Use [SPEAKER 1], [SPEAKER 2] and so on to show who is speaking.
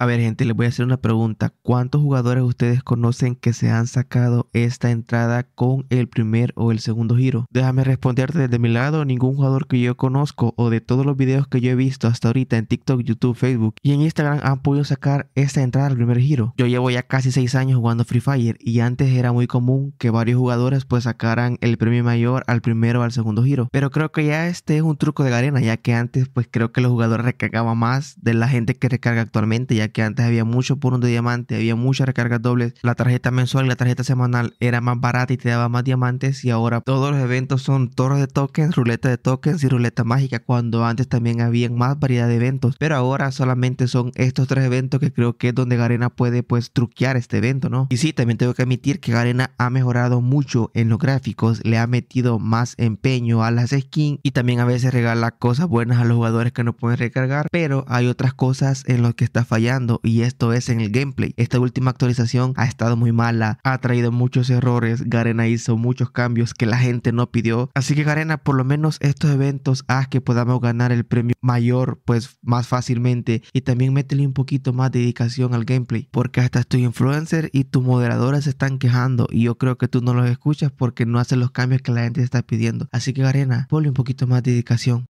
[SPEAKER 1] A ver, gente, les voy a hacer una pregunta. ¿Cuántos jugadores ustedes conocen que se han sacado esta entrada con el primer o el segundo giro? Déjame responderte desde mi lado. Ningún jugador que yo conozco o de todos los videos que yo he visto hasta ahorita en TikTok, YouTube, Facebook y en Instagram han podido sacar esta entrada al primer giro. Yo llevo ya casi 6 años jugando Free Fire y antes era muy común que varios jugadores pues sacaran el premio mayor al primero o al segundo giro. Pero creo que ya este es un truco de arena, ya que antes pues creo que los jugadores recargaban más de la gente que recarga actualmente, ya que antes había mucho por de diamante, había muchas recargas dobles, la tarjeta mensual y la tarjeta semanal era más barata y te daba más diamantes y ahora todos los eventos son torres de tokens, ruleta de tokens y ruleta mágica cuando antes también había más variedad de eventos, pero ahora solamente son estos tres eventos que creo que es donde Garena puede pues truquear este evento, ¿no? Y sí, también tengo que admitir que Garena ha mejorado mucho en los gráficos, le ha metido más empeño a las skins y también a veces regala cosas buenas a los jugadores que no pueden recargar, pero hay otras cosas en las que está fallando y esto es en el gameplay. Esta última actualización ha estado muy mala, ha traído muchos errores, Garena hizo muchos cambios que la gente no pidió. Así que Garena, por lo menos estos eventos haz que podamos ganar el premio mayor pues más fácilmente y también métele un poquito más de dedicación al gameplay porque hasta tu influencer y tu moderadora se están quejando y yo creo que tú no los escuchas porque no hacen los cambios que la gente está pidiendo. Así que Garena, ponle un poquito más de dedicación.